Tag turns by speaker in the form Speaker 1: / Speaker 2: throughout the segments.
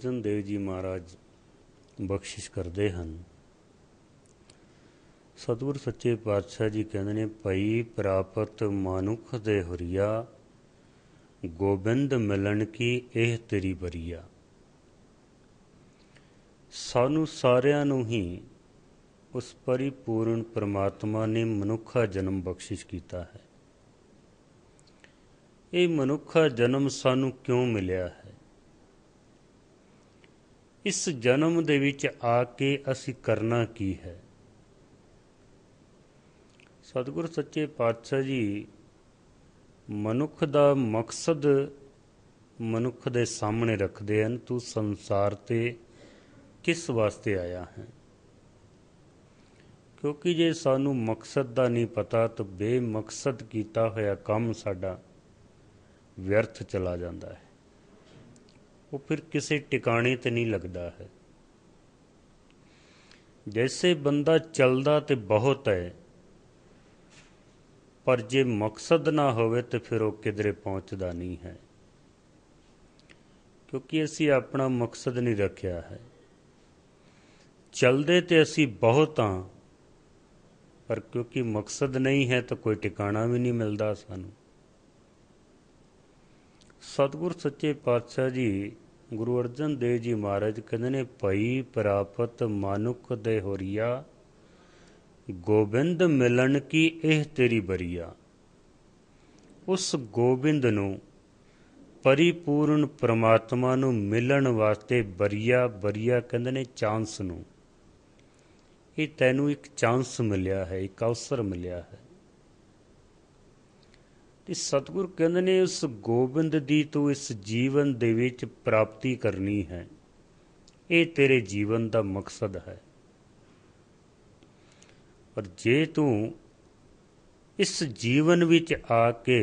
Speaker 1: ਅਰਜਨ ਦੇਵ ਜੀ ਮਹਾਰਾਜ ਬਖਸ਼ਿਸ਼ ਕਰਦੇ ਹਨ ਸਤਿਗੁਰ ਸੱਚੇ ਪਾਤਸ਼ਾਹ ਜੀ ਕਹਿੰਦੇ ਨੇ ਭਈ ਪ੍ਰਾਪਤ ਮਨੁੱਖ ਦੇ ਹੁਰੀਆ ਗੋਬਿੰਦ ਮਿਲਣ ਕੀ ਇਹ ਤੇਰੀ ਬਰੀਆ ਸਾਨੂੰ ਸਾਰਿਆਂ ਨੂੰ ਹੀ ਉਸ ਪਰਿਪੂਰਨ ਪ੍ਰਮਾਤਮਾ ਨੇ ਮਨੁੱਖਾ ਜਨਮ ਬਖਸ਼ਿਸ਼ ਕੀਤਾ ਹੈ ਇਹ ਮਨੁੱਖਾ ਜਨਮ ਸਾਨੂੰ ਕਿਉਂ ਮਿਲਿਆ ਹੈ ਇਸ ਜਨਮ ਦੇ ਵਿੱਚ ਆ ਕੇ ਅਸੀਂ ਕਰਨਾ ਕੀ ਹੈ ਸਤਿਗੁਰ ਸੱਚੇ ਪਾਤਸ਼ਾਹ ਜੀ ਮਨੁੱਖ ਦਾ ਮਕਸਦ ਮਨੁੱਖ ਦੇ ਸਾਹਮਣੇ ਰੱਖਦੇ ਹਨ ਤੂੰ ਸੰਸਾਰ ਤੇ ਕਿਸ ਵਾਸਤੇ ਆਇਆ ਹੈ ਕਿਉਂਕਿ ਜੇ ਸਾਨੂੰ ਮਕਸਦ ਦਾ ਨਹੀਂ ਪਤਾ ਤਾਂ ਬੇਮਕਸਦ ਕੀਤਾ ਹੋਇਆ ਕੰਮ ਸਾਡਾ ਵਿਅਰਥ ਚਲਾ ਜਾਂਦਾ ਹੈ ਉਹ ਫਿਰ ਕਿਸੇ ਟਿਕਾਣੇ ਤੇ ਨਹੀਂ ਲੱਗਦਾ ਹੈ ਜੈਸੇ ਬੰਦਾ ਚੱਲਦਾ ਤੇ ਬਹੁਤ ਹੈ ਪਰ ਜੇ ਮਕਸਦ ਨਾ ਹੋਵੇ ਤੇ ਫਿਰ ਉਹ ਕਿਧਰੇ ਪਹੁੰਚਦਾ ਨਹੀਂ ਹੈ ਕਿਉਂਕਿ ਅਸੀਂ ਆਪਣਾ ਮਕਸਦ ਨਹੀਂ ਰੱਖਿਆ ਹੈ ਚਲਦੇ ਤੇ ਅਸੀਂ ਬਹੁਤ ਹਾਂ ਪਰ ਕਿਉਂਕਿ ਮਕਸਦ ਨਹੀਂ ਹੈ ਤਾਂ ਕੋਈ ਟਿਕਾਣਾ ਵੀ ਨਹੀਂ ਮਿਲਦਾ ਸਾਨੂੰ ਸਤਿਗੁਰ ਸੱਚੇ ਪਾਤਸ਼ਾਹ ਜੀ ਗੁਰੂ ਅਰਜਨ ਦੇਵ ਜੀ ਮਹਾਰਾਜ ਕਹਿੰਦੇ ਨੇ ਭਈ ਪ੍ਰਾਪਤ ਮਨੁੱਖ ਦੇ ਹੋਰੀਆ ਗੋਬਿੰਦ ਮਿਲਣ ਕੀ ਇਹ ਤੇਰੀ ਬਰੀਆ ਉਸ ਗੋਬਿੰਦ ਨੂੰ ਪਰਿਪੂਰਨ ਪ੍ਰਮਾਤਮਾ ਨੂੰ ਮਿਲਣ ਵਾਸਤੇ ਬਰੀਆ ਬਰੀਆ ਕਹਿੰਦੇ ਨੇ ਚਾਂਸ ਨੂੰ ਇਹ ਤੈਨੂੰ ਇੱਕ ਚਾਂਸ ਮਿਲਿਆ ਹੈ ਇੱਕ ਅਵਸਰ ਮਿਲਿਆ ਹੈ ਕਿ ਸਤਿਗੁਰ ਕਹਿੰਦੇ ਨੇ ਉਸ ਗੋਬਿੰਦ ਦੀ ਤੂੰ ਇਸ ਜੀਵਨ ਦੇ ਵਿੱਚ ਪ੍ਰਾਪਤੀ ਕਰਨੀ ਹੈ ਇਹ ਤੇਰੇ ਜੀਵਨ ਦਾ ਮਕਸਦ ਹੈ ਪਰ ਜੇ ਤੂੰ ਇਸ ਜੀਵਨ ਵਿੱਚ ਆ ਕੇ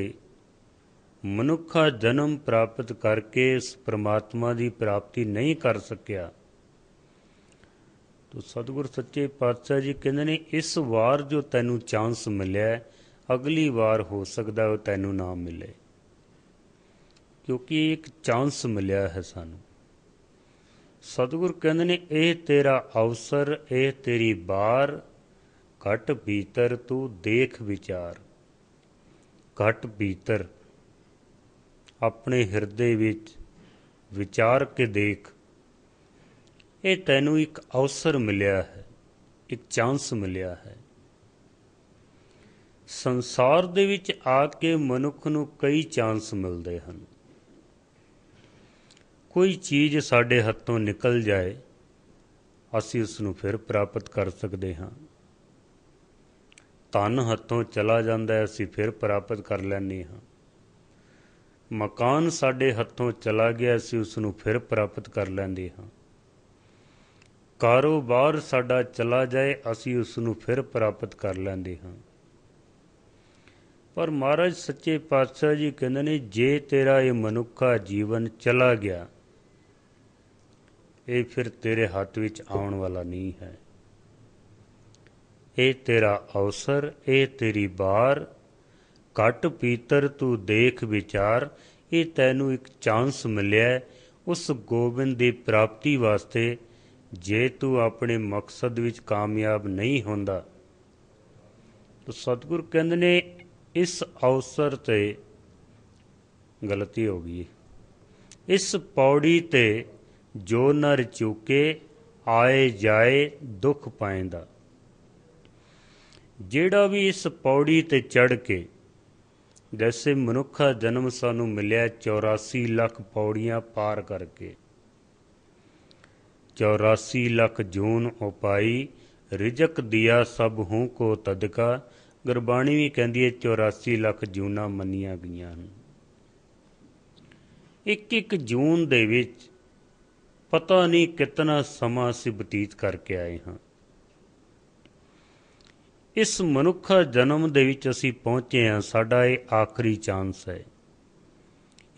Speaker 1: ਮਨੁੱਖਾ ਜਨਮ ਪ੍ਰਾਪਤ ਕਰਕੇ ਇਸ ਪ੍ਰਮਾਤਮਾ ਦੀ ਪ੍ਰਾਪਤੀ ਨਹੀਂ ਕਰ ਸਕਿਆ ਤੋ ਸਤਿਗੁਰ ਸੱਚੇ ਪਾਤਸ਼ਾਹ ਜੀ ਕਹਿੰਦੇ ਨੇ ਇਸ ਵਾਰ ਜੋ ਤੈਨੂੰ ਚਾਂਸ ਮਿਲਿਆ ਅਗਲੀ ਵਾਰ ਹੋ ਸਕਦਾ ਉਹ ਤੈਨੂੰ ਨਾ ਮਿਲੇ ਕਿਉਂਕਿ ਇੱਕ ਚਾਂਸ ਮਿਲਿਆ ਹੈ ਸਾਨੂੰ ਸਤਿਗੁਰ ਕਹਿੰਦੇ ਨੇ ਇਹ ਤੇਰਾ ਅਵਸਰ ਇਹ ਤੇਰੀ ਬਾਰ ਘਟ ਭੀਤਰ ਤੂੰ ਦੇਖ ਵਿਚਾਰ ਘਟ ਭੀਤਰ ਆਪਣੇ ਹਿਰਦੇ ਵਿੱਚ ਵਿਚਾਰ ਕੇ ਦੇਖ ਇਹ ਤੈਨੂੰ ਇੱਕ ਅਵਸਰ ਮਿਲਿਆ ਹੈ ਇੱਕ ਚਾਂਸ ਮਿਲਿਆ ਹੈ ਸੰਸਾਰ ਦੇ ਵਿੱਚ ਆ ਕੇ ਮਨੁੱਖ ਨੂੰ ਕਈ ਚਾਂਸ ਮਿਲਦੇ ਹਨ ਕੋਈ ਚੀਜ਼ ਸਾਡੇ ਹੱਥੋਂ ਨਿਕਲ ਜਾਏ ਅਸੀਂ ਉਸ ਨੂੰ ਫਿਰ ਪ੍ਰਾਪਤ ਕਰ ਸਕਦੇ ਹਾਂ ਤਨ ਹੱਥੋਂ ਚਲਾ ਜਾਂਦਾ ਹੈ ਅਸੀਂ ਫਿਰ ਪ੍ਰਾਪਤ ਕਰ ਲੈਂਦੇ ਹਾਂ ਮਕਾਨ ਸਾਡੇ ਹੱਥੋਂ ਚਲਾ ਗਿਆ ਅਸੀਂ ਉਸ ਨੂੰ ਫਿਰ ਪ੍ਰਾਪਤ ਕਰ ਲੈਂਦੇ ਹਾਂ ਕਾਰੋਬਾਰ ਸਾਡਾ ਚਲਾ ਜਾਏ ਅਸੀਂ ਉਸ ਨੂੰ ਫਿਰ ਪ੍ਰਾਪਤ ਕਰ ਲੈਂਦੇ ਹਾਂ ਪਰ ਮਹਾਰਾਜ ਸੱਚੇ ਪਾਤਸ਼ਾਹ ਜੀ ਕਹਿੰਦੇ ਨੇ ਜੇ ਤੇਰਾ ਇਹ ਮਨੁੱਖਾ ਜੀਵਨ ਚਲਾ ਗਿਆ ਇਹ ਫਿਰ ਤੇਰੇ ਹੱਥ ਵਿੱਚ ਆਉਣ ਵਾਲਾ ਨਹੀਂ ਹੈ ਇਹ ਤੇਰਾ ਅਵਸਰ ਇਹ ਤੇਰੀ ਬਾਰ ਘਟ ਪੀਤਰ ਤੂੰ ਦੇਖ ਵਿਚਾਰ ਇਹ ਤੈਨੂੰ ਇੱਕ ਚਾਂਸ ਮਿਲਿਆ ਉਸ ਗੋਬਿੰਦ ਦੀ ਪ੍ਰਾਪਤੀ ਵਾਸਤੇ ਜੇ ਤੂੰ ਆਪਣੇ ਮਕਸਦ ਵਿੱਚ ਕਾਮਯਾਬ ਨਹੀਂ ਹੁੰਦਾ ਤਾਂ ਸਤਿਗੁਰ ਕਹਿੰਦੇ ਨੇ ਇਸ ਅਵਸਰ ਤੇ ਗਲਤੀ ਹੋ ਗਈ ਇਸ ਪੌੜੀ ਤੇ ਜੋ ਨਰ ਚੁਕੇ ਆਏ ਜਾਏ ਦੁੱਖ ਪਾਇੰਦਾ ਜਿਹੜਾ ਵੀ ਇਸ ਪੌੜੀ ਤੇ ਚੜ ਕੇ ਜੈਸੇ ਮਨੁੱਖਾ ਜਨਮ ਸਾਨੂੰ ਮਿਲਿਆ 84 ਲੱਖ ਪੌੜੀਆਂ ਪਾਰ ਕਰਕੇ 84 ਲੱਖ ਜੂਨ ਉਪਾਈ ਰਿਜਕ ਦਿਆ ਸਭ ਹੂੰ ਕੋ ਤਦਕਾ ਗੁਰਬਾਣੀ ਵੀ ਕਹਿੰਦੀ ਹੈ 84 ਲੱਖ ਜੂਨਾ ਮੰਨੀਆਂ ਗਈਆਂ ਹਨ ਇੱਕ ਇੱਕ ਜੂਨ ਦੇ ਵਿੱਚ ਪਤਾ ਨਹੀਂ ਕਿੰਨਾ ਸਮਾਂ ਅਸੀਂ ਬਤੀਤ ਕਰਕੇ ਆਏ ਹਾਂ ਇਸ ਮਨੁੱਖਾ ਜਨਮ ਦੇ ਵਿੱਚ ਅਸੀਂ ਪਹੁੰਚੇ ਹਾਂ ਸਾਡਾ ਇਹ ਆਖਰੀ ਚਾਂਸ ਹੈ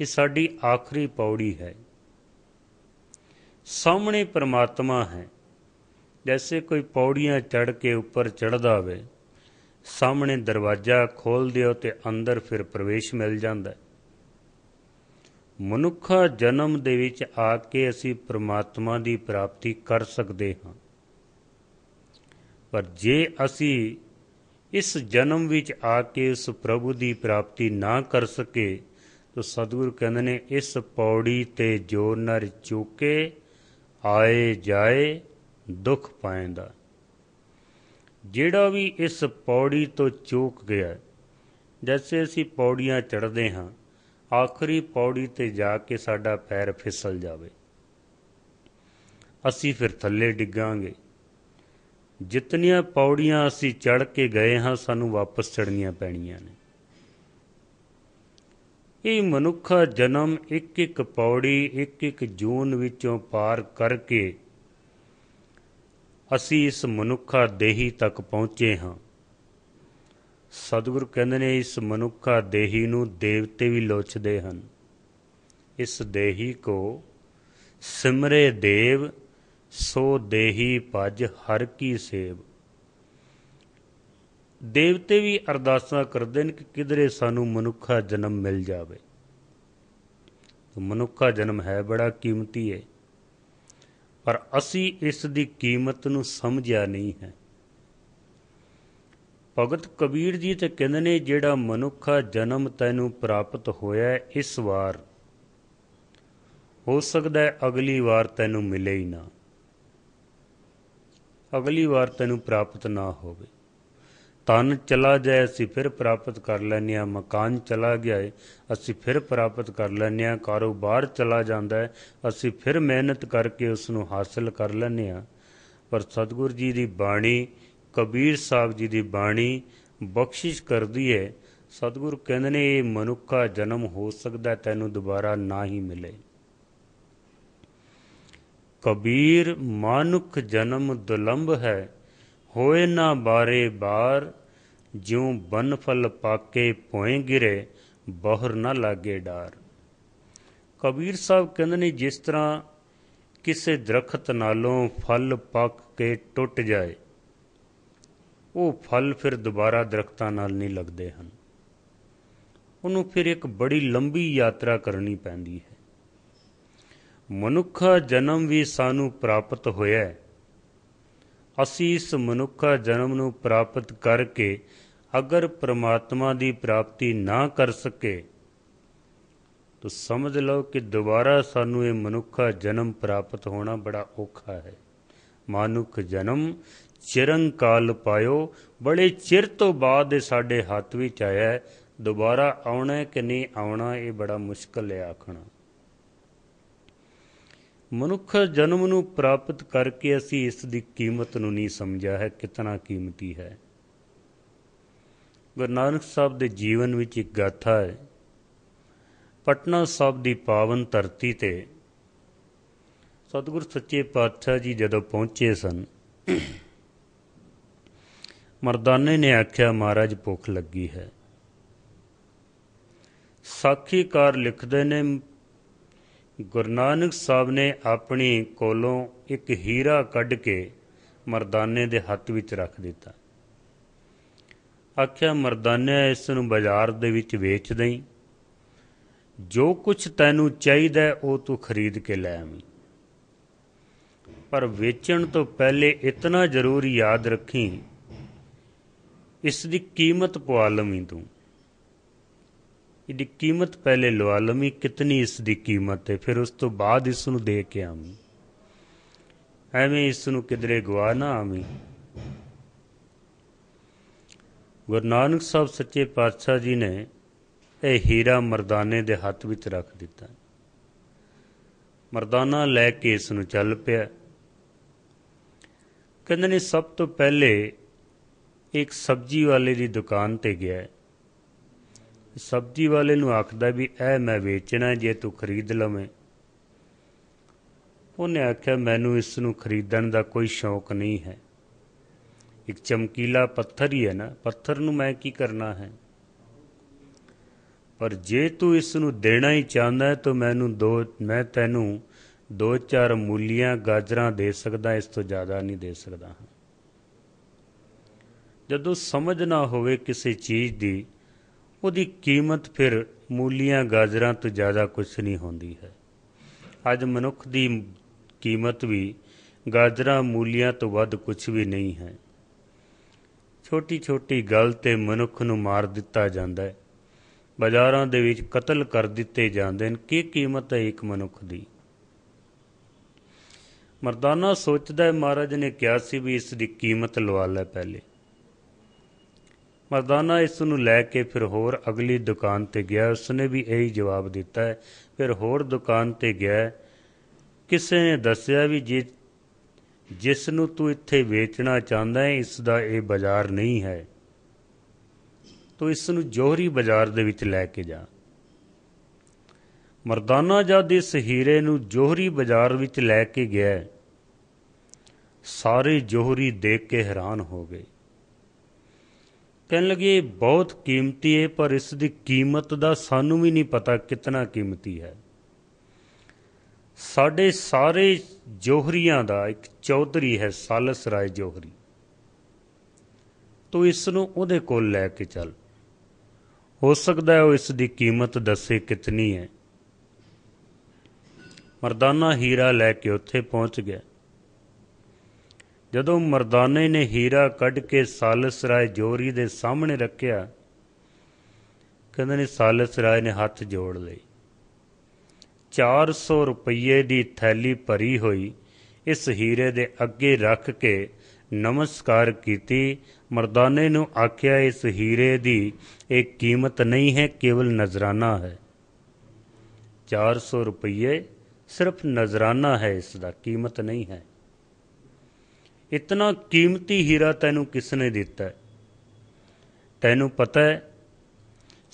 Speaker 1: ਇਹ ਸਾਡੀ ਆਖਰੀ ਪੌੜੀ ਹੈ ਸਾਹਮਣੇ ਪਰਮਾਤਮਾ ਹੈ ਜੈਸੇ ਕੋਈ ਪੌੜੀਆਂ ਚੜ ਕੇ ਉੱਪਰ ਚੜਦਾ ਹੋਵੇ ਸਾਹਮਣੇ ਦਰਵਾਜ਼ਾ ਖੋਲ ਦਿਓ ਤੇ ਅੰਦਰ ਫਿਰ ਪ੍ਰਵੇਸ਼ ਮਿਲ ਜਾਂਦਾ ਹੈ ਮਨੁੱਖਾ ਜਨਮ ਦੇ ਵਿੱਚ ਆ ਕੇ ਅਸੀਂ ਪ੍ਰਮਾਤਮਾ ਦੀ ਪ੍ਰਾਪਤੀ ਕਰ ਸਕਦੇ ਹਾਂ ਪਰ ਜੇ ਅਸੀਂ ਇਸ ਜਨਮ ਵਿੱਚ ਆ ਕੇ ਉਸ ਪ੍ਰਭੂ ਦੀ ਪ੍ਰਾਪਤੀ ਨਾ ਕਰ ਸਕੇ ਤਾਂ ਸਤਿਗੁਰ ਕਹਿੰਦੇ ਨੇ ਇਸ ਪੌੜੀ ਤੇ ਜੋ ਨਰ ਚੁਕੇ ਆਏ ਜਾਏ ਦੁੱਖ ਪਾਏਂਦਾ ਜਿਹੜਾ ਵੀ ਇਸ ਪੌੜੀ ਤੋਂ ਚੋਕ ਗਿਆ ਜੈਸੇ ਅਸੀਂ ਪੌੜੀਆਂ ਚੜਦੇ ਹਾਂ ਆਖਰੀ ਪੌੜੀ ਤੇ ਜਾ ਕੇ ਸਾਡਾ ਪੈਰ ਫਿਸਲ ਜਾਵੇ ਅਸੀਂ ਫਿਰ ਥੱਲੇ ਡਿੱਗਾਂਗੇ ਜਿਤਨੀਆਂ ਪੌੜੀਆਂ ਅਸੀਂ ਚੜ ਕੇ ਗਏ ਹਾਂ ਸਾਨੂੰ ਵਾਪਸ ਚੜਨੀਆਂ ਪੈਣੀਆਂ ਨੇ ਇਹ ਮਨੁੱਖਾ ਜਨਮ ਇੱਕ ਇੱਕ ਪੌੜੀ ਇੱਕ ਇੱਕ ਜੂਨ ਵਿੱਚੋਂ ਪਾਰ ਕਰਕੇ ਅਸੀਂ ਇਸ ਮਨੁੱਖਾ ਦੇਹੀ ਤੱਕ ਪਹੁੰਚੇ ਹਾਂ ਸਤਿਗੁਰੂ ਕਹਿੰਦੇ ਨੇ ਇਸ ਮਨੁੱਖਾ ਦੇਹੀ ਨੂੰ ਦੇਵਤੇ ਵੀ ਲੋਚਦੇ ਹਨ ਇਸ ਦੇਹੀ ਕੋ ਸਿਮਰੇ ਦੇਵ ਸੋ ਦੇਹੀ ਭਜ ਹਰ ਕੀ ਸੇਵ ਦੇਵਤੇ ਵੀ ਅਰਦਾਸਾਂ ਕਰਦੇ ਨੇ ਕਿ ਕਿਧਰੇ ਸਾਨੂੰ ਮਨੁੱਖਾ ਜਨਮ ਮਿਲ ਜਾਵੇ ਮਨੁੱਖਾ ਜਨਮ ਹੈ ਬੜਾ ਕੀਮਤੀ ਹੈ ਪਰ ਅਸੀਂ ਇਸ ਦੀ ਕੀਮਤ ਨੂੰ ਸਮਝਿਆ ਨਹੀਂ ਹੈ ਭਗਤ ਕਬੀਰ ਜੀ ਤੇ ਕਹਿੰਦੇ ਨੇ ਜਿਹੜਾ ਮਨੁੱਖਾ ਜਨਮ ਤੈਨੂੰ ਪ੍ਰਾਪਤ ਹੋਇਆ ਇਸ ਵਾਰ ਹੋ ਸਕਦਾ ਹੈ ਅਗਲੀ ਵਾਰ ਤੈਨੂੰ ਮਿਲੇ ਹੀ ਨਾ ਅਗਲੀ ਵਾਰ ਤੈਨੂੰ ਪ੍ਰਾਪਤ ਨਾ ਹੋਵੇ ਤਨ ਚਲਾ ਜਾਏ ਅਸੀਂ ਫਿਰ ਪ੍ਰਾਪਤ ਕਰ ਲੈਨੇ ਆ ਮਕਾਨ ਚਲਾ ਗਿਆ ਏ ਅਸੀਂ ਫਿਰ ਪ੍ਰਾਪਤ ਕਰ ਲੈਨੇ ਆ ਕਾਰੋਬਾਰ ਚਲਾ ਜਾਂਦਾ ਏ ਅਸੀਂ ਫਿਰ ਮਿਹਨਤ ਕਰਕੇ ਉਸ ਨੂੰ ਹਾਸਲ ਕਰ ਲੈਨੇ ਆ ਪਰ ਸਤਿਗੁਰ ਜੀ ਦੀ ਬਾਣੀ ਕਬੀਰ ਸਾਹਿਬ ਜੀ ਦੀ ਬਾਣੀ ਬਖਸ਼ਿਸ਼ ਕਰਦੀ ਹੈ ਸਤਿਗੁਰ ਕਹਿੰਦੇ ਨੇ ਇਹ ਮਨੁੱਖਾ ਜਨਮ ਹੋ ਸਕਦਾ ਤੈਨੂੰ ਦੁਬਾਰਾ ਨਾ ਹੀ ਮਿਲੇ ਕਬੀਰ ਮਨੁੱਖ ਜਨਮ ਦੁਲੰਭ ਹੈ ਹੋਏ ਨਾ ਬਾਰੇ ਬਾਰ ਜਿਉ ਬਨਫਲ ਪਾਕੇ ਭੋਏ ਗਿਰੇ ਬਹਰ ਨਾ ਲਾਗੇ ਡਾਰ ਕਬੀਰ ਸਾਹਿਬ ਕਹਿੰਦੇ ਨੇ ਜਿਸ ਤਰ੍ਹਾਂ ਕਿਸੇ ਦਰਖਤ ਨਾਲੋਂ ਫਲ ਪੱਕ ਕੇ ਟੁੱਟ ਜਾਏ ਉਹ ਫਲ ਫਿਰ ਦੁਬਾਰਾ ਦਰਖਤਾਂ ਨਾਲ ਨਹੀਂ ਲੱਗਦੇ ਹਨ ਉਹਨੂੰ ਫਿਰ ਇੱਕ ਬੜੀ ਲੰਬੀ ਯਾਤਰਾ ਕਰਨੀ ਪੈਂਦੀ ਹੈ ਮਨੁੱਖਾ ਜਨਮ ਵੀ ਸਾਨੂੰ ਪ੍ਰਾਪਤ ਹੋਇਆ ਹੈ ਅਸੀਂ ਇਸ ਮਨੁੱਖਾ ਜਨਮ ਨੂੰ ਪ੍ਰਾਪਤ ਕਰਕੇ ਅਗਰ ਪ੍ਰਮਾਤਮਾ ਦੀ ਪ੍ਰਾਪਤੀ ਨਾ ਕਰ ਸਕੇ ਤਾਂ ਸਮਝ ਲਓ ਕਿ ਦੁਬਾਰਾ ਸਾਨੂੰ ਇਹ ਮਨੁੱਖਾ ਜਨਮ ਪ੍ਰਾਪਤ ਹੋਣਾ ਬੜਾ ਔਖਾ ਹੈ ਮਨੁੱਖ ਜਨਮ ਚਿਰੰਕਾਲ ਪਾਇਓ ਬੜੇ ਚਿਰ ਤੋਂ ਬਾਅਦ ਇਹ ਸਾਡੇ ਹੱਥ ਵਿੱਚ ਆਇਆ ਦੁਬਾਰਾ ਆਉਣਾ ਕਿ ਨਹੀਂ ਆਉਣਾ ਇਹ ਬੜਾ ਮੁਸ਼ਕਲ ਹੈ ਆਖਣਾ ਮਨੁੱਖ ਜਨਮ ਨੂੰ ਪ੍ਰਾਪਤ ਕਰਕੇ ਅਸੀਂ ਇਸ ਦੀ ਕੀਮਤ ਨੂੰ ਨਹੀਂ ਸਮਝਿਆ ਹੈ ਕਿਤਨਾ ਕੀਮਤੀ ਹੈ ਗੁਰੂ ਨਾਨਕ ਸਾਹਿਬ ਦੇ ਜੀਵਨ ਵਿੱਚ ਇੱਕ ਗਾਥਾ ਹੈ ਪਟਨਾ ਸਾਹਿਬ ਦੀ ਪਾਵਨ ਧਰਤੀ ਤੇ ਸਤਿਗੁਰ ਸੱਚੇ ਪਾਤਸ਼ਾਹ ਜੀ ਜਦੋਂ ਪਹੁੰਚੇ ਸਨ ਮਰਦਾਨੇ ਨੇ ਆਖਿਆ ਮਹਾਰਾਜ ਭੁੱਖ ਲੱਗੀ ਹੈ ਸਾਖੀਕਾਰ ਲਿਖਦੇ ਨੇ ਗੁਰੂ ਨਾਨਕ ਸਾਹਿਬ ਨੇ ਆਪਣੀ ਕੋਲੋਂ ਇੱਕ ਹੀਰਾ ਕੱਢ ਕੇ ਮਰਦਾਨੇ ਦੇ ਹੱਥ ਵਿੱਚ ਰੱਖ ਦਿੱਤਾ ਆਖਿਆ ਮਰਦਾਨੇ ਇਸ ਨੂੰ ਬਾਜ਼ਾਰ ਦੇ ਵਿੱਚ ਵੇਚ ਦੇਈ ਜੋ ਕੁਝ ਤੈਨੂੰ ਚਾਹੀਦਾ ਉਹ ਤੂੰ ਖਰੀਦ ਕੇ ਲੈ ਆਵੀਂ ਪਰ ਵੇਚਣ ਤੋਂ ਪਹਿਲੇ ਇਤਨਾ ਜ਼ਰੂਰ ਯਾਦ ਰੱਖੀ ਇਸ ਦੀ ਕੀਮਤ ਪਵਾ ਲਵੀਂ ਤੂੰ ਇਹਦੀ ਕੀਮਤ ਪਹਿਲੇ ਲਵਾ ਲਮੀ ਕਿਤਨੀ ਇਸ ਦੀ ਕੀਮਤ ਹੈ ਫਿਰ ਉਸ ਤੋਂ ਬਾਅਦ ਇਸ ਨੂੰ ਦੇ ਕੇ ਆਵੀਂ ਐਵੇਂ ਇਸ ਨੂੰ ਕਿਧਰੇ ਗਵਾ ਨਾ ਆਵੀਂ ਗੁਰੂ ਨਾਨਕ ਸਾਹਿਬ ਸੱਚੇ ਪਾਤਸ਼ਾਹ ਜੀ ਨੇ ਇਹ ਹੀਰਾ ਮਰਦਾਨੇ ਦੇ ਹੱਥ ਵਿੱਚ ਰੱਖ ਦਿੱਤਾ ਮਰਦਾਨਾ ਲੈ ਕੇ ਇਸ ਨੂੰ ਚੱਲ ਪਿਆ ਕਹਿੰਦੇ ਨੇ ਸਭ ਤੋਂ ਪਹਿਲੇ ਇੱਕ ਸਬਜੀ ਵਾਲੇ ਦੀ ਦੁਕਾਨ ਤੇ ਗਿਆ ਸਬਜ਼ੀ ਵਾਲੇ ਨੂੰ ਆਖਦਾ ਵੀ ਇਹ ਮੈਂ ਵੇਚਣਾ ਜੇ ਤੂੰ ਖਰੀਦ ਲਵੇਂ ਉਹਨੇ ਆਖਿਆ ਮੈਨੂੰ ਇਸ ਨੂੰ ਖਰੀਦਣ ਦਾ ਕੋਈ ਸ਼ੌਕ ਨਹੀਂ ਹੈ ਇੱਕ ਚਮਕੀਲਾ ਪੱਥਰ ਹੀ ਹੈ ਨਾ ਪੱਥਰ ਨੂੰ ਮੈਂ ਕੀ ਕਰਨਾ ਹੈ ਪਰ ਜੇ ਤੂੰ ਇਸ ਨੂੰ ਦੇਣਾ ਹੀ ਚਾਹੁੰਦਾ ਹੈ ਤਾਂ ਮੈਨੂੰ ਦੋ ਮੈਂ ਤੈਨੂੰ ਦੋ ਚਾਰ ਮੂਲੀਆਂ ਗਾਜਰਾਂ ਦੇ ਸਕਦਾ ਇਸ ਤੋਂ ਜ਼ਿਆਦਾ ਨਹੀਂ ਦੇ ਸਕਦਾ ਜਦੋਂ ਸਮਝ ਨਾ ਹੋਵੇ ਕਿਸੇ ਚੀਜ਼ ਦੀ ਉਹਦੀ ਕੀਮਤ ਫਿਰ ਮੂਲੀਆਂ ਗਾਜਰਾਂ ਤੋਂ ਜ਼ਿਆਦਾ ਕੁਝ ਨਹੀਂ ਹੁੰਦੀ ਹੈ ਅੱਜ ਮਨੁੱਖ ਦੀ ਕੀਮਤ ਵੀ ਗਾਜਰਾਂ ਮੂਲੀਆਂ ਤੋਂ ਵੱਧ ਕੁਝ ਵੀ ਨਹੀਂ ਹੈ ਛੋਟੀ-ਛੋਟੀ ਗੱਲ ਤੇ ਮਨੁੱਖ ਨੂੰ ਮਾਰ ਦਿੱਤਾ ਜਾਂਦਾ ਹੈ ਬਾਜ਼ਾਰਾਂ ਦੇ ਵਿੱਚ ਕਤਲ ਕਰ ਦਿੱਤੇ ਜਾਂਦੇ ਨੇ ਕੀ ਕੀਮਤ ਹੈ ਇੱਕ ਮਨੁੱਖ ਦੀ ਮਰਦਾਨਾ ਸੋਚਦਾ ਹੈ ਮਹਾਰਾਜ ਨੇ ਕਿਹਾ ਸੀ ਵੀ ਇਸ ਦੀ ਕੀਮਤ ਲਵਾ ਲੈ ਪਹਿਲੇ ਮਰਦਾਨਾ ਇਸ ਨੂੰ ਲੈ ਕੇ ਫਿਰ ਹੋਰ ਅਗਲੀ ਦੁਕਾਨ ਤੇ ਗਿਆ ਉਸਨੇ ਵੀ ਇਹੀ ਜਵਾਬ ਦਿੱਤਾ ਹੈ ਫਿਰ ਹੋਰ ਦੁਕਾਨ ਤੇ ਗਿਆ ਕਿਸੇ ਨੇ ਦੱਸਿਆ ਵੀ ਜੇ ਜਿਸ ਨੂੰ ਤੂੰ ਇੱਥੇ ਵੇਚਣਾ ਚਾਹੁੰਦਾ ਹੈ ਇਸ ਦਾ ਇਹ ਬਾਜ਼ਾਰ ਨਹੀਂ ਹੈ ਤੂੰ ਇਸ ਨੂੰ ਜੋਹਰੀ ਬਾਜ਼ਾਰ ਦੇ ਵਿੱਚ ਲੈ ਕੇ ਜਾ ਮਰਦਾਨਾ ਜਦ ਇਸ ਹੀਰੇ ਨੂੰ ਜੋਹਰੀ ਬਾਜ਼ਾਰ ਵਿੱਚ ਲੈ ਕੇ ਗਿਆ ਸਾਰੇ ਜੋਹਰੀ ਦੇਖ ਕੇ ਹੈਰਾਨ ਹੋ ਗਏ ਕਹਿਣ ਲੱਗੇ ਬਹੁਤ ਕੀਮਤੀ ਹੈ ਪਰ ਇਸ ਦੀ ਕੀਮਤ ਦਾ ਸਾਨੂੰ ਵੀ ਨਹੀਂ ਪਤਾ ਕਿੰਨਾ ਕੀਮਤੀ ਹੈ ਸਾਡੇ ਸਾਰੇ ਜੋਹਰੀਆਂ ਦਾ ਇੱਕ ਚੌਧਰੀ ਹੈ ਸਾਲਸ ਰਾਏ ਜੋਹਰੀ ਤੂੰ ਇਸ ਨੂੰ ਉਹਦੇ ਕੋਲ ਲੈ ਕੇ ਚੱਲ ਹੋ ਸਕਦਾ ਹੈ ਉਹ ਇਸ ਦੀ ਕੀਮਤ ਦੱਸੇ ਕਿੰਨੀ ਹੈ ਮਰਦਾਨਾ ਹੀਰਾ ਲੈ ਕੇ ਉੱਥੇ ਪਹੁੰਚ ਗਿਆ ਜਦੋਂ ਮਰਦਾਨੇ ਨੇ ਹੀਰਾ ਕੱਢ ਕੇ ਸਾਲਸ ਰਾਏ ਜੋਰੀ ਦੇ ਸਾਹਮਣੇ ਰੱਖਿਆ ਕਹਿੰਦੇ ਨੇ ਸਾਲਸ ਰਾਏ ਨੇ ਹੱਥ ਜੋੜ ਲਏ 400 ਰੁਪਏ ਦੀ ਥੈਲੀ ਭਰੀ ਹੋਈ ਇਸ ਹੀਰੇ ਦੇ ਅੱਗੇ ਰੱਖ ਕੇ ਨਮਸਕਾਰ ਕੀਤੀ ਮਰਦਾਨੇ ਨੂੰ ਆਖਿਆ ਇਸ ਹੀਰੇ ਦੀ ਇਹ ਕੀਮਤ ਨਹੀਂ ਹੈ ਕੇਵਲ ਨਜ਼ਰਾਨਾ ਹੈ 400 ਰੁਪਏ ਸਿਰਫ ਨਜ਼ਰਾਨਾ ਹੈ ਇਸ ਦਾ ਕੀਮਤ ਨਹੀਂ ਹੈ ਇਤਨਾ ਕੀਮਤੀ ਹੀਰਾ ਤੈਨੂੰ ਕਿਸ ਨੇ ਦਿੱਤਾ ਤੈਨੂੰ ਪਤਾ ਹੈ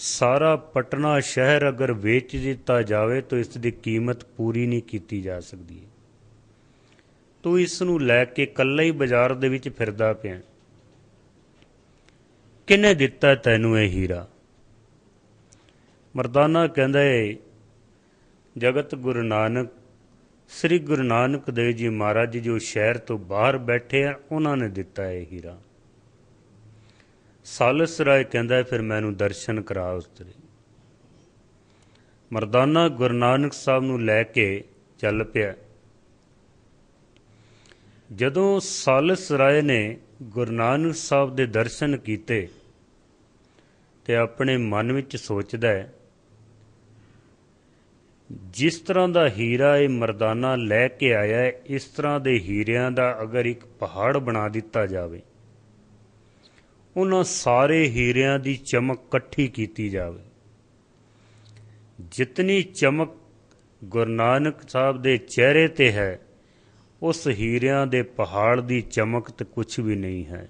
Speaker 1: ਸਾਰਾ ਪਟਨਾ ਸ਼ਹਿਰ ਅਗਰ ਵੇਚ ਦਿੱਤਾ ਜਾਵੇ ਤਾਂ ਇਸ ਦੀ ਕੀਮਤ ਪੂਰੀ ਨਹੀਂ ਕੀਤੀ ਜਾ ਸਕਦੀ ਤੂੰ ਇਸ ਨੂੰ ਲੈ ਕੇ ਇਕੱਲਾ ਹੀ ਬਾਜ਼ਾਰ ਦੇ ਵਿੱਚ ਫਿਰਦਾ ਪਿਆ ਕਿਨੇ ਦਿੱਤਾ ਤੈਨੂੰ ਇਹ ਹੀਰਾ ਮਰਦਾਨਾ ਕਹਿੰਦਾ ਹੈ ਜਗਤ ਗੁਰੂ ਨਾਨਕ ਸ੍ਰੀ ਗੁਰੂ ਨਾਨਕ ਦੇਵ ਜੀ ਮਹਾਰਾਜ ਜੋ ਸ਼ਹਿਰ ਤੋਂ ਬਾਹਰ ਬੈਠੇ ਆ ਉਹਨਾਂ ਨੇ ਦਿੱਤਾ ਇਹ ਹੀਰਾ ਸਾਲਸ ਰਾਏ ਕਹਿੰਦਾ ਫਿਰ ਮੈਨੂੰ ਦਰਸ਼ਨ ਕਰਾ ਉਸਤਰੀ ਮਰਦਾਨਾ ਗੁਰੂ ਨਾਨਕ ਸਾਹਿਬ ਨੂੰ ਲੈ ਕੇ ਚੱਲ ਪਿਆ ਜਦੋਂ ਸਾਲਸ ਰਾਏ ਨੇ ਗੁਰੂ ਨਾਨਕ ਸਾਹਿਬ ਦੇ ਦਰਸ਼ਨ ਕੀਤੇ ਤੇ ਆਪਣੇ ਮਨ ਵਿੱਚ ਸੋਚਦਾ ਹੈ ਜਿਸ ਤਰ੍ਹਾਂ ਦਾ ਹੀਰਾ ਇਹ ਮਰਦਾਨਾ ਲੈ ਕੇ ਆਇਆ ਹੈ ਇਸ ਤਰ੍ਹਾਂ ਦੇ ਹੀਰਿਆਂ ਦਾ ਅਗਰ ਇੱਕ ਪਹਾੜ ਬਣਾ ਦਿੱਤਾ ਜਾਵੇ ਉਹਨਾਂ ਸਾਰੇ ਹੀਰਿਆਂ ਦੀ ਚਮਕ ਇਕੱਠੀ ਕੀਤੀ ਜਾਵੇ ਜਿਤਨੀ ਚਮਕ ਗੁਰੂ ਨਾਨਕ ਸਾਹਿਬ ਦੇ ਚਿਹਰੇ ਤੇ ਹੈ ਉਸ ਹੀਰਿਆਂ ਦੇ ਪਹਾੜ ਦੀ ਚਮਕ ਤੇ ਕੁਝ ਵੀ ਨਹੀਂ ਹੈ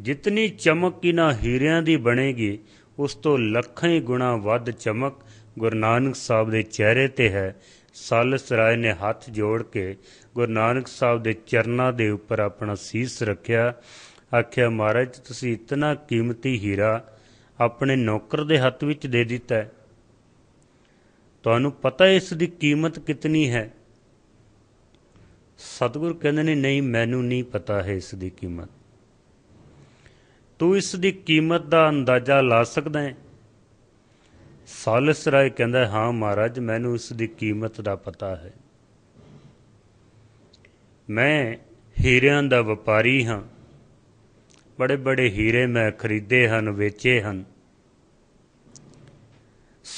Speaker 1: ਜਿਤਨੀ ਚਮਕ ਇਹਨਾਂ ਹੀਰਿਆਂ ਦੀ ਬਣੇਗੀ ਉਸ ਤੋਂ ਲੱਖਾਂ ਹੀ ਗੁਣਾ ਵੱਧ ਚਮਕ ਗੁਰੂ ਨਾਨਕ ਸਾਹਿਬ ਦੇ ਚਿਹਰੇ ਤੇ ਹੈ ਸਾਲਸ ਰਾਏ ਨੇ ਹੱਥ ਜੋੜ ਕੇ ਗੁਰੂ ਨਾਨਕ ਸਾਹਿਬ ਦੇ ਚਰਨਾਂ ਦੇ ਉੱਪਰ ਆਪਣਾ ਸੀਸ ਰੱਖਿਆ ਆਖਿਆ ਮਹਾਰਾਜ ਤੁਸੀਂ ਇਤਨਾ ਕੀਮਤੀ ਹੀਰਾ ਆਪਣੇ ਨੌਕਰ ਦੇ ਹੱਥ ਵਿੱਚ ਦੇ ਦਿੱਤਾ ਹੈ ਤੁਹਾਨੂੰ ਪਤਾ ਇਸ ਦੀ ਕੀਮਤ ਕਿਤਨੀ ਹੈ ਸਤਿਗੁਰ ਕਹਿੰਦੇ ਨੇ ਨਹੀਂ ਮੈਨੂੰ ਨਹੀਂ ਪਤਾ ਹੈ ਇਸ ਦੀ ਕੀਮਤ ਤੂੰ ਇਸ ਦੀ ਕੀਮਤ ਦਾ ਅੰਦਾਜ਼ਾ ਲਾ ਸਕਦਾ ਹੈ ਸਾਲਸ ਰਾਏ ਕਹਿੰਦਾ ਹਾਂ ਮਹਾਰਾਜ ਮੈਨੂੰ ਇਸ ਦੀ ਕੀਮਤ ਦਾ ਪਤਾ ਹੈ ਮੈਂ ਹੀਰਿਆਂ ਦਾ ਵਪਾਰੀ ਹਾਂ ਬੜੇ ਬੜੇ ਹੀਰੇ ਮੈਂ ਖਰੀਦੇ ਹਨ ਵੇਚੇ ਹਨ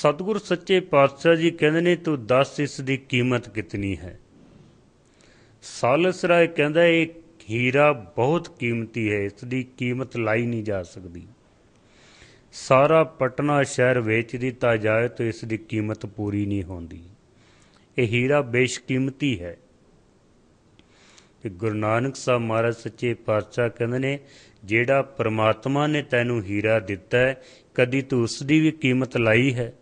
Speaker 1: ਸਤਗੁਰ ਸੱਚੇ ਪਾਤਸ਼ਾਹ ਜੀ ਕਹਿੰਦੇ ਨੇ ਤੂੰ ਦੱਸ ਇਸ ਦੀ ਕੀਮਤ ਕਿਤਨੀ ਹੈ ਸਾਲਸ ਰਾਏ ਕਹਿੰਦਾ ਇਹ ਹੀਰਾ ਬਹੁਤ ਕੀਮਤੀ ਹੈ ਇਸ ਦੀ ਕੀਮਤ ਲਾਈ ਨਹੀਂ ਜਾ ਸਕਦੀ ਸਾਰਾ ਪਟਨਾ ਸ਼ਹਿਰ ਵੇਚ ਦਿੱਤਾ ਜਾਏ ਤਾਂ ਇਸ ਦੀ ਕੀਮਤ ਪੂਰੀ ਨਹੀਂ ਹੁੰਦੀ ਇਹ ਹੀਰਾ ਬੇਸ਼ਕੀਮਤੀ ਹੈ ਕਿ ਗੁਰੂ ਨਾਨਕ ਸਾਹਿਬ ਮਹਾਰਾਜ ਸੱਚੇ ਪਾਤਸ਼ਾਹ ਕਹਿੰਦੇ ਨੇ ਜਿਹੜਾ ਪ੍ਰਮਾਤਮਾ ਨੇ ਤੈਨੂੰ ਹੀਰਾ ਦਿੱਤਾ ਹੈ ਕਦੀ ਤੂੰ ਉਸ ਦੀ ਵੀ ਕੀਮਤ ਲਾਈ ਹੈ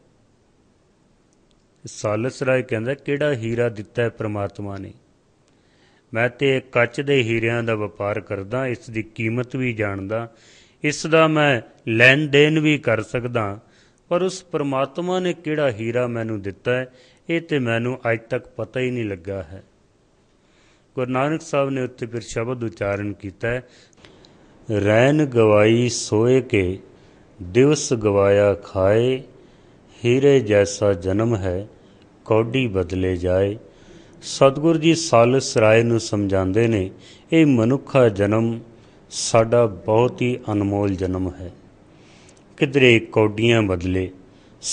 Speaker 1: ਸਾਲਸ ਰਾਏ ਕਹਿੰਦਾ ਕਿਹੜਾ ਹੀਰਾ ਦਿੱਤਾ ਹੈ ਪ੍ਰਮਾਤਮਾ ਨੇ ਮੈਂ ਤੇ ਕੱਚ ਦੇ ਹੀਰਿਆਂ ਦਾ ਵਪਾਰ ਕਰਦਾ ਇਸ ਦੀ ਕੀਮਤ ਵੀ ਜਾਣਦਾ ਇਸ ਦਾ ਮੈਂ ਲੈਣ ਦੇਣ ਵੀ ਕਰ ਸਕਦਾ ਪਰ ਉਸ ਪਰਮਾਤਮਾ ਨੇ ਕਿਹੜਾ ਹੀਰਾ ਮੈਨੂੰ ਦਿੱਤਾ ਹੈ ਇਹ ਤੇ ਮੈਨੂੰ ਅਜ ਤੱਕ ਪਤਾ ਹੀ ਨਹੀਂ ਲੱਗਾ ਹੈ ਗੁਰੂ ਨਾਨਕ ਸਾਹਿਬ ਨੇ ਉੱਤੇ ਫਿਰ ਸ਼ਬਦ ਉਚਾਰਨ ਕੀਤਾ ਹੈ ਰੈਨ ਗਵਾਈ ਸੋਏ ਕੇ ਦਿਵਸ ਗਵਾਇਆ ਖਾਏ ਹੀਰੇ ਜੈਸਾ ਜਨਮ ਹੈ ਕੌਡੀ ਬਦਲੇ ਜਾਏ ਸਤਗੁਰ ਜੀ ਸਾਲਸ ਰਾਏ ਨੂੰ ਸਮਝਾਉਂਦੇ ਨੇ ਇਹ ਮਨੁੱਖਾ ਜਨਮ ਸਾਡਾ ਬਹੁਤ ਹੀ ਅਨਮੋਲ ਜਨਮ ਹੈ ਕਿਧਰੇ ਕੌਡੀਆਂ ਬਦਲੇ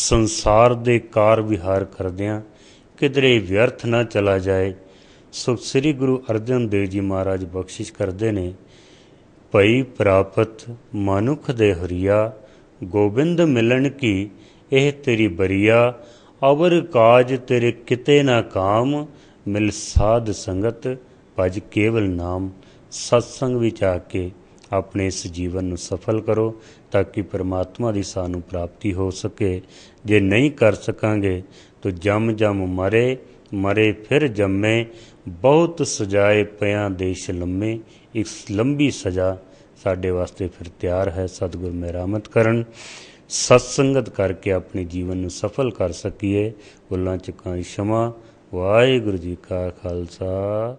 Speaker 1: ਸੰਸਾਰ ਦੇ ਕਾਰ ਵਿਹਾਰ ਕਰਦਿਆਂ ਕਿਧਰੇ ਵਿਅਰਥ ਨਾ ਚਲਾ ਜਾਏ ਸੋ ਸ੍ਰੀ ਗੁਰੂ ਅਰਜਨ ਦੇਵ ਜੀ ਮਹਾਰਾਜ ਬਖਸ਼ਿਸ਼ ਕਰਦੇ ਨੇ ਭਈ ਪ੍ਰਾਪਤ ਮਨੁੱਖ ਦੇ ਹਰੀਆ ਗੋਬਿੰਦ ਮਿਲਣ ਕੀ ਇਹ ਤੇਰੀ ਬਰੀਆ ਅਵਰ ਕਾਜ ਤੇਰੇ ਕਿਤੇ ਨਾ ਕਾਮ ਮਿਲ ਸਾਧ ਸੰਗਤ ਭਜ ਕੇਵਲ ਨਾਮ ਸਤਸੰਗ ਵਿੱਚ ਆ ਕੇ ਆਪਣੇ ਇਸ ਜੀਵਨ ਨੂੰ ਸਫਲ ਕਰੋ ਤਾਂ ਕਿ ਪ੍ਰਮਾਤਮਾ ਦੀ ਸਾਨੂੰ ਪ੍ਰਾਪਤੀ ਹੋ ਸਕੇ ਜੇ ਨਹੀਂ ਕਰ ਸਕਾਂਗੇ ਤਾਂ ਜਮ ਜਮ ਮਰੇ ਮਰੇ ਫਿਰ ਜੰਮੇ ਬਹੁਤ ਸਜਾਏ ਪਿਆਂ ਦੇਸ਼ ਲੰਮੇ ਇਸ ਲੰਬੀ ਸਜ਼ਾ ਸਾਡੇ ਵਾਸਤੇ ਫਿਰ ਤਿਆਰ ਹੈ ਸਤਿਗੁਰ ਮਿਹਰਾਮਤ ਕਰਨ ਸਤਸੰਗਤ ਕਰਕੇ ਆਪਣੇ ਜੀਵਨ ਨੂੰ ਸਫਲ ਕਰ ਸਕੀਏ ਬੁੱਲਾਂ ਚੁਕਾਂ ਸ਼ਮਾ ਵਾਹਿਗੁਰੂ ਜੀ ਕਾ ਖਾਲਸਾ